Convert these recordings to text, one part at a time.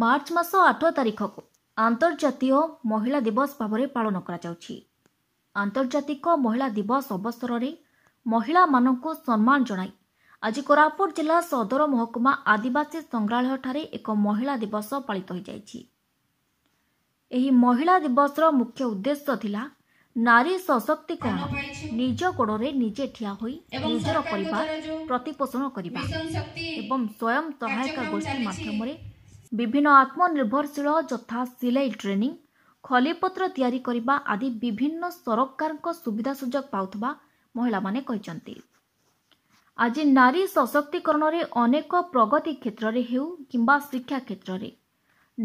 March ମାସ ଆଠ ତାରିଖକୁ ଆନ୍ତର୍ଜାତୀୟ ମହିଳା ଦିବସ ଭାବରେ ପାଳନ କରାଯାଉଛି ଆନ୍ତର୍ଜାତିକ ମହିଳା ଦିବସ ଅବସରରେ ମହିଳାମାନଙ୍କୁ ସମ୍ମାନ ଜଣାଇ ଆଜି କୋରାପୁଟ ଜିଲ୍ଲା ସଦର ମହକୁମା ଆଦିବାସୀ ସଂଗ୍ରହାଳୟ ଠାରେ ଏକ ମହିଳା ଦିବସ ପାଳିତ ହୋଇଯାଇଛି ଏହି ମହିଳା ଦିବସର ମୁଖ୍ୟ ଉଦ୍ଦେଶ୍ୟ ଥିଲା ନାରୀ ସଶକ୍ତିକରଣ ନିଜ ଗୋଡ଼ରେ ନିଜେ ଠିଆ ହୋଇ ନିଜର ପରିବାର ପ୍ରତିପୋଷଣ କରିବା ଏବଂ ସ୍ୱୟଂ ସହାୟକ ଗୋଷ୍ଠୀ ମାଧ୍ୟମରେ ବିଭିନ୍ନ ଆତ୍ମନିର୍ଭରଶୀଳ ଯଥା ସିଲେଇ ଟ୍ରେନିଂ ଖଲିପତ୍ର ତିଆରି କରିବା ଆଦି ବିଭିନ୍ନ ସରକାରଙ୍କ ସୁବିଧା ସୁଯୋଗ ପାଉଥିବା ମହିଳାମାନେ କହିଛନ୍ତି ଆଜି ନାରୀ ସଶକ୍ତିକରଣରେ ଅନେକ ପ୍ରଗତି କ୍ଷେତ୍ରରେ ହେଉ କିମ୍ବା ଶିକ୍ଷା କ୍ଷେତ୍ରରେ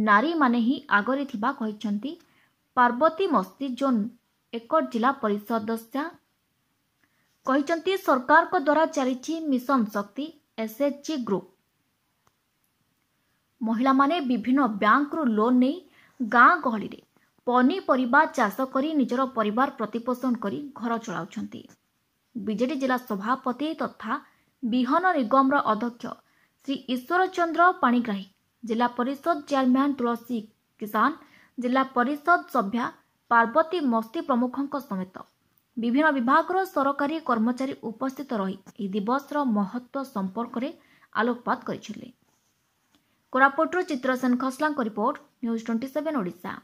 ନାରୀମାନେ ହିଁ ଆଗରେ ଥିବା କହିଛନ୍ତି ପାର୍ବତୀ ମସ୍ତି ଜୋନ୍ ଏକ ଜିଲ୍ଲା ପରିଷଦ ସଦସ୍ୟା କହିଛନ୍ତି ସରକାରଙ୍କ ଦ୍ୱାରା ଚାଲିଛି ମିଶନ ଶକ୍ତି ଏସ୍ଏଚ୍ଜି ଗ୍ରୁପ୍ ମହିଳାମାନେ ବିଭିନ୍ନ ବ୍ୟାଙ୍କରୁ ଲୋନ୍ ନେଇ ଗାଁ ଗହଳିରେ ପନିପରିବା ଚାଷ କରି ନିଜର ପରିବାର ପ୍ରତିପୋଷଣ କରି ଘର ଚଳାଉଛନ୍ତି ବିଜେଡ଼ି ଜିଲ୍ଲା ସଭାପତି ତଥା ବିହନ ନିଗମର ଅଧ୍ୟକ୍ଷ ଶ୍ରୀ ଈଶ୍ୱର ଚନ୍ଦ୍ର ପାଣିଗ୍ରାହୀ ଜିଲ୍ଲା ପରିଷଦ ଚେୟାରମ୍ୟାନ୍ ତୁଳସୀ କିଷାନ ଜିଲ୍ଲା ପରିଷଦ ସଭ୍ୟା ପାର୍ବତୀ ମସ୍ତି ପ୍ରମୁଖଙ୍କ ସମେତ ବିଭିନ୍ନ ବିଭାଗର ସରକାରୀ କର୍ମଚାରୀ ଉପସ୍ଥିତ ରହି ଏହି ଦିବସର ମହତ୍ତ୍ୱ ସମ୍ପର୍କରେ ଆଲୋକପାତ କରିଥିଲେ କୋରାପୁଟରୁ ଚିତ୍ରସେନ ଖସଲାଙ୍କ report news twenty seven Odisha